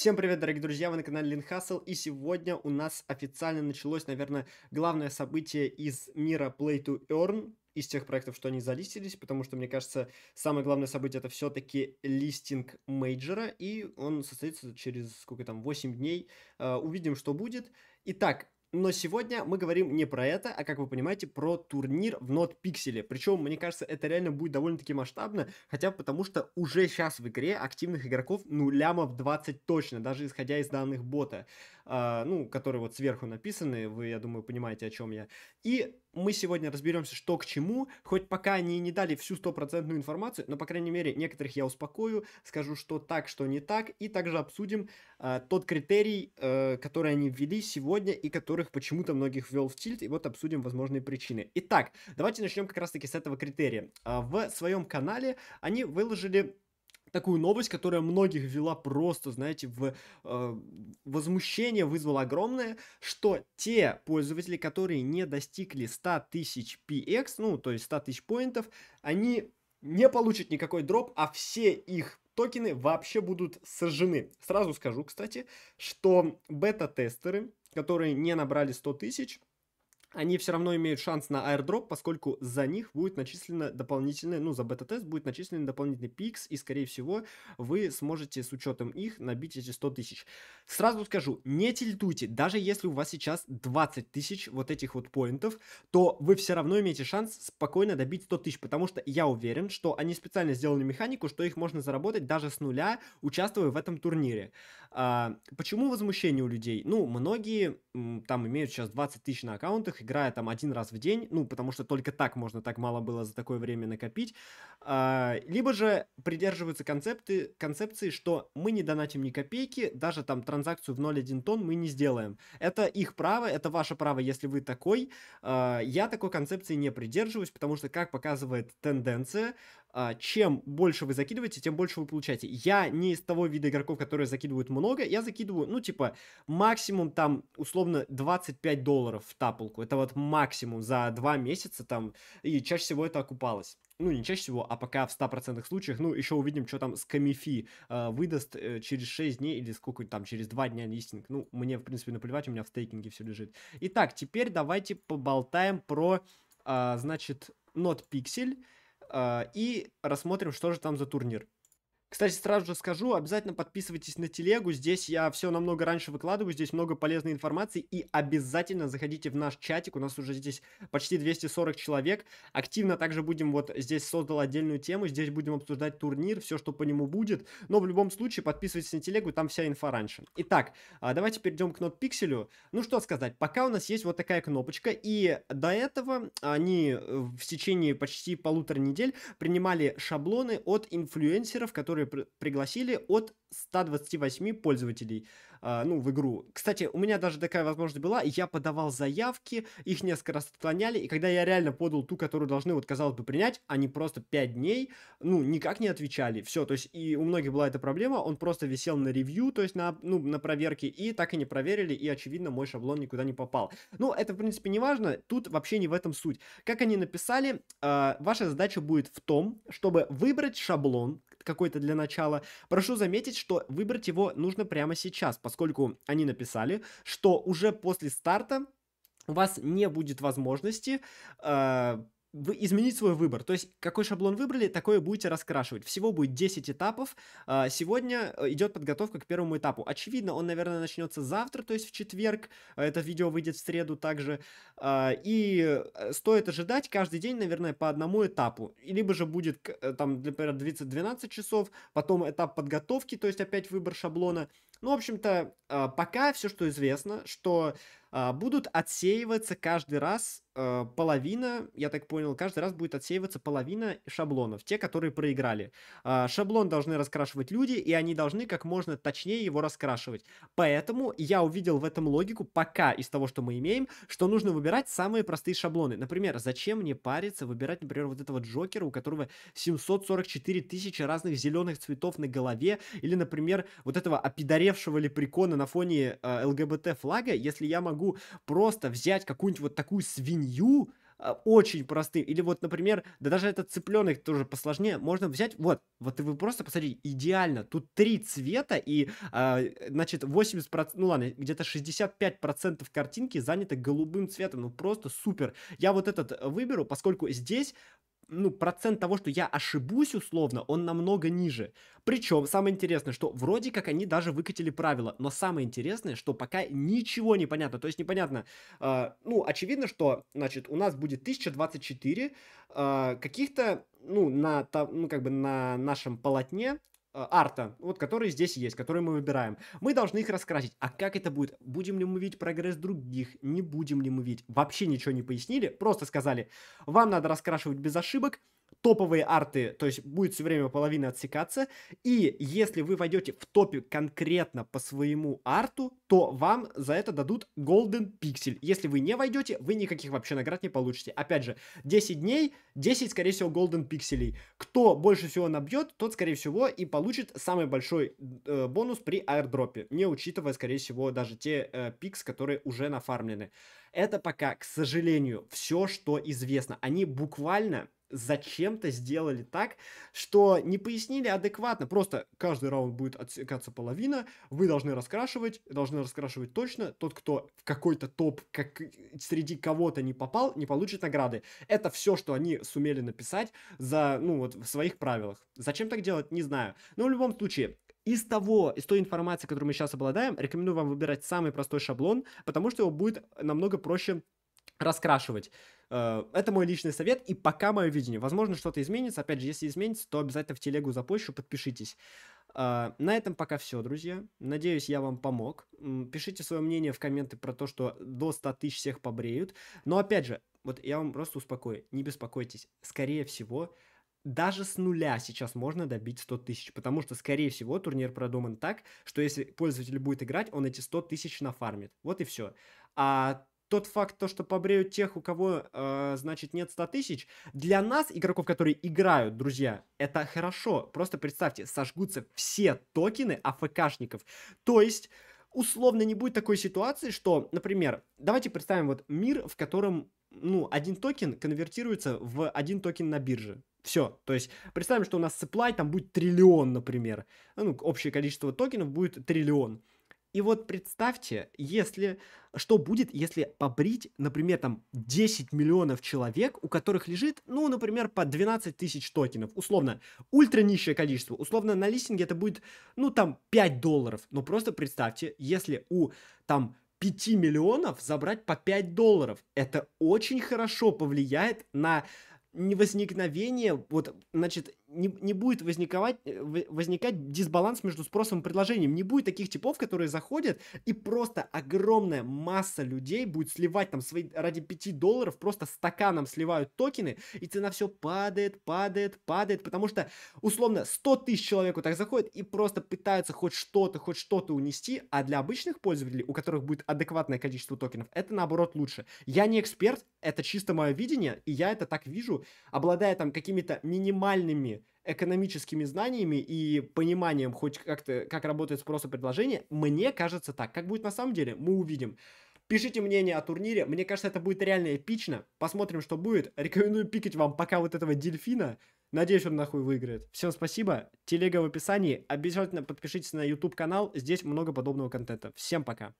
Всем привет, дорогие друзья, вы на канале Лин Хасл, и сегодня у нас официально началось, наверное, главное событие из мира Play to Earn, из тех проектов, что они залистились, потому что, мне кажется, самое главное событие это все-таки листинг мейджора, и он состоится через сколько там, 8 дней. Э, увидим, что будет. Итак, но сегодня мы говорим не про это, а, как вы понимаете, про турнир в NotPixel. Причем, мне кажется, это реально будет довольно-таки масштабно, хотя потому что уже сейчас в игре активных игроков, ну, лямов 20 точно, даже исходя из данных бота. А, ну, которые вот сверху написаны, вы, я думаю, понимаете, о чем я. И мы сегодня разберемся, что к чему, хоть пока они не дали всю стопроцентную информацию, но, по крайней мере, некоторых я успокою, скажу, что так, что не так, и также обсудим э, тот критерий, э, который они ввели сегодня и которых почему-то многих ввел в тильт, и вот обсудим возможные причины. Итак, давайте начнем как раз-таки с этого критерия. А, в своем канале они выложили такую новость, которая многих вела просто, знаете, в э, возмущение вызвало огромное, что те пользователи, которые не достигли 100 тысяч PX, ну, то есть 100 тысяч поинтов, они не получат никакой дроп, а все их токены вообще будут сожжены. Сразу скажу, кстати, что бета-тестеры, которые не набрали 100 тысяч, они все равно имеют шанс на airdrop, поскольку за них будет начислено дополнительное, ну, за бета-тест будет начислен дополнительный пикс, и, скорее всего, вы сможете с учетом их набить эти 100 тысяч. Сразу скажу, не тильтуйте, даже если у вас сейчас 20 тысяч вот этих вот поинтов, то вы все равно имеете шанс спокойно добить 100 тысяч, потому что я уверен, что они специально сделали механику, что их можно заработать даже с нуля, участвуя в этом турнире. А, почему возмущение у людей? Ну, многие там имеют сейчас 20 тысяч на аккаунтах, их играя там один раз в день, ну, потому что только так можно так мало было за такое время накопить, а, либо же придерживаются концепты, концепции, что мы не донатим ни копейки, даже там транзакцию в 0,1 тонн мы не сделаем. Это их право, это ваше право, если вы такой. А, я такой концепции не придерживаюсь, потому что, как показывает тенденция, а, чем больше вы закидываете, тем больше вы получаете. Я не из того вида игроков, которые закидывают много, я закидываю, ну, типа, максимум там, условно, 25 долларов в тапулку. Это вот максимум за два месяца там, и чаще всего это окупалось. Ну, не чаще всего, а пока в 100% случаях. Ну, еще увидим, что там с Камифи э, выдаст э, через 6 дней или сколько там, через 2 дня листинг. Ну, мне, в принципе, наплевать, у меня в стейкинге все лежит. Итак, теперь давайте поболтаем про, э, значит, NotPixel. Pixel а, и рассмотрим, что же там за турнир. Кстати, сразу же скажу, обязательно подписывайтесь на телегу, здесь я все намного раньше выкладываю, здесь много полезной информации, и обязательно заходите в наш чатик, у нас уже здесь почти 240 человек, активно также будем, вот здесь создал отдельную тему, здесь будем обсуждать турнир, все, что по нему будет, но в любом случае подписывайтесь на телегу, там вся инфа раньше. Итак, а, давайте перейдем к нотпикселю, ну что сказать, пока у нас есть вот такая кнопочка, и до этого они э, в течение почти полутора недель принимали шаблоны от инфлюенсеров, которые которые пригласили от 128 пользователей а, ну, в игру. Кстати, у меня даже такая возможность была, я подавал заявки, их несколько раз отклоняли, и когда я реально подал ту, которую должны, вот, казалось бы, принять, они просто 5 дней, ну, никак не отвечали, все, то есть, и у многих была эта проблема, он просто висел на ревью, то есть, на, ну, на проверке, и так и не проверили, и, очевидно, мой шаблон никуда не попал. Ну, это, в принципе, не важно, тут вообще не в этом суть. Как они написали, э, ваша задача будет в том, чтобы выбрать шаблон какой-то для начала. Прошу заметить, что выбрать его нужно прямо сейчас, поскольку они написали, что уже после старта у вас не будет возможности э, вы изменить свой выбор. То есть, какой шаблон выбрали, такое будете раскрашивать. Всего будет 10 этапов. А, сегодня э, идет подготовка к первому этапу. Очевидно, он, наверное, начнется завтра, то есть в четверг. А, это видео выйдет в среду также. А, и э, стоит ожидать каждый день, наверное, по одному этапу. Либо же будет, э, там, например, длиться 12 часов, потом этап подготовки, то есть опять выбор шаблона. Ну, в общем-то, а, пока все, что известно, что а, будут отсеиваться каждый раз а, половина, я так понял, каждый раз будет отсеиваться половина шаблонов, те, которые проиграли. Шаблон должны раскрашивать люди, и они должны как можно точнее его раскрашивать. Поэтому я увидел в этом логику пока из того, что мы имеем, что нужно выбирать самые простые шаблоны. Например, зачем мне париться выбирать, например, вот этого Джокера, у которого 744 тысячи разных зеленых цветов на голове, или, например, вот этого опидорена устаревшего лепрекона на фоне э, ЛГБТ-флага, если я могу просто взять какую-нибудь вот такую свинью, э, очень простым. Или вот, например, да даже этот цыпленок тоже посложнее. Можно взять, вот, вот и вы просто посмотрите, идеально. Тут три цвета и, а, значит, 80%, ну ладно, где-то 65% картинки заняты голубым цветом. Ну просто супер. Я вот этот э, выберу, поскольку здесь ну, процент того, что я ошибусь условно, он намного ниже. Причем, самое интересное, что вроде как они даже выкатили правила, но самое интересное, что пока ничего не понятно. То есть непонятно, э, ну, очевидно, что, значит, у нас будет 1024 э, а, каких-то, ну, на, там, ну, как бы на нашем полотне Э, арта, вот которые здесь есть, которые мы выбираем. Мы должны их раскрасить. А как это будет? Будем ли мы видеть прогресс других? Не будем ли мы видеть? Вообще ничего не пояснили, просто сказали, вам надо раскрашивать без ошибок, топовые арты, то есть будет все время половина отсекаться, и если вы войдете в топе конкретно по своему арту, то вам за это дадут Golden Pixel. Если вы не войдете, вы никаких вообще наград не получите. Опять же, 10 дней, 10, скорее всего, Golden пикселей. Кто больше всего набьет, тот, скорее всего, и получит самый большой э, бонус при аирдропе, не учитывая, скорее всего, даже те э, пикс, которые уже нафармлены. Это пока, к сожалению, все, что известно. Они буквально зачем-то сделали так, что не пояснили адекватно. Просто каждый раунд будет отсекаться половина, вы должны раскрашивать, должны раскрашивать точно. Тот, кто в какой-то топ, как среди кого-то не попал, не получит награды. Это все, что они сумели написать за, ну вот, в своих правилах. Зачем так делать, не знаю. Но в любом случае, из того, из той информации, которую мы сейчас обладаем, рекомендую вам выбирать самый простой шаблон, потому что его будет намного проще раскрашивать. Э, это мой личный совет и пока мое видение. Возможно, что-то изменится. Опять же, если изменится, то обязательно в телегу запущу, подпишитесь. Э, на этом пока все, друзья. Надеюсь, я вам помог. Пишите свое мнение в комменты про то, что до 100 тысяч всех побреют. Но опять же, вот я вам просто успокою, не беспокойтесь. Скорее всего, даже с нуля сейчас можно добить 100 тысяч, потому что, скорее всего, турнир продуман так, что если пользователь будет играть, он эти 100 тысяч нафармит. Вот и все. А тот факт, то, что побреют тех, у кого, э, значит, нет 100 тысяч, для нас, игроков, которые играют, друзья, это хорошо. Просто представьте, сожгутся все токены АФКшников. То есть, условно, не будет такой ситуации, что, например, давайте представим вот мир, в котором, ну, один токен конвертируется в один токен на бирже. Все. То есть представим, что у нас supply там будет триллион, например. Ну, общее количество токенов будет триллион. И вот представьте, если что будет, если побрить, например, там 10 миллионов человек, у которых лежит, ну, например, по 12 тысяч токенов, условно, ультра нищее количество, условно, на листинге это будет, ну, там, 5 долларов, но просто представьте, если у, там, 5 миллионов забрать по 5 долларов, это очень хорошо повлияет на невозникновение, вот, значит, не, не будет возникать, э, возникать дисбаланс между спросом и предложением. Не будет таких типов, которые заходят, и просто огромная масса людей будет сливать там свои ради 5 долларов, просто стаканом сливают токены, и цена все падает, падает, падает, потому что, условно, 100 тысяч человек вот так заходят и просто пытаются хоть что-то, хоть что-то унести, а для обычных пользователей, у которых будет адекватное количество токенов, это наоборот лучше. Я не эксперт, это чисто мое видение, и я это так вижу, обладая там какими-то минимальными экономическими знаниями и пониманием хоть как-то, как работает спрос и предложение, мне кажется так. Как будет на самом деле, мы увидим. Пишите мнение о турнире. Мне кажется, это будет реально эпично. Посмотрим, что будет. Рекомендую пикать вам пока вот этого дельфина. Надеюсь, он нахуй выиграет. Всем спасибо. Телега в описании. Обязательно подпишитесь на YouTube канал. Здесь много подобного контента. Всем пока.